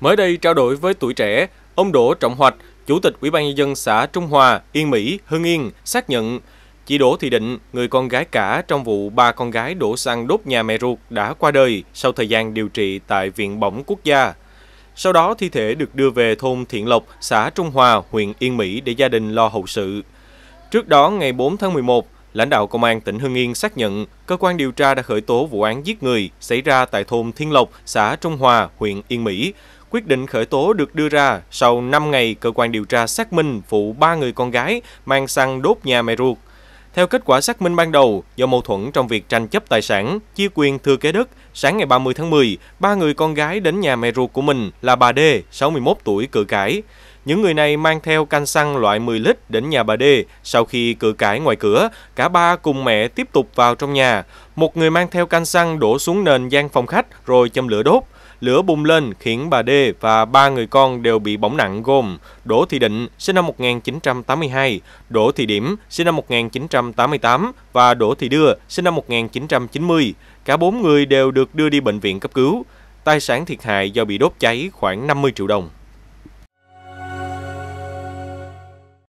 Mới đây trao đổi với tuổi trẻ, ông Đỗ Trọng Hoạch, Chủ tịch Ủy ban Nhân dân xã Trung Hòa, Yên Mỹ, Hưng Yên xác nhận chị Đỗ Thị Định, người con gái cả trong vụ ba con gái đổ xăng đốt nhà mẹ ruột đã qua đời sau thời gian điều trị tại Viện Bỏng Quốc gia. Sau đó thi thể được đưa về thôn Thiện Lộc, xã Trung Hòa, huyện Yên Mỹ để gia đình lo hậu sự. Trước đó, ngày 4 tháng 11, lãnh đạo Công an tỉnh Hưng Yên xác nhận cơ quan điều tra đã khởi tố vụ án giết người xảy ra tại thôn Thiên Lộc, xã Trung Hòa, huyện Yên Mỹ. Quyết định khởi tố được đưa ra sau 5 ngày cơ quan điều tra xác minh vụ ba người con gái mang xăng đốt nhà mẹ ruột theo kết quả xác minh ban đầu, do mâu thuẫn trong việc tranh chấp tài sản, chia quyền thừa kế đất, sáng ngày 30 tháng 10, ba người con gái đến nhà mẹ ruột của mình là bà D, 61 tuổi, cự cãi. Những người này mang theo canh xăng loại 10 lít đến nhà bà D. Sau khi cự cãi ngoài cửa, cả ba cùng mẹ tiếp tục vào trong nhà. Một người mang theo canh xăng đổ xuống nền gian phòng khách rồi châm lửa đốt lửa bùng lên khiến bà D và ba người con đều bị bỏng nặng gồm Đỗ Thị Định sinh năm 1982, Đỗ Thị Điểm sinh năm 1988 và Đỗ Thị Đưa sinh năm 1990. Cả bốn người đều được đưa đi bệnh viện cấp cứu. Tài sản thiệt hại do bị đốt cháy khoảng 50 triệu đồng.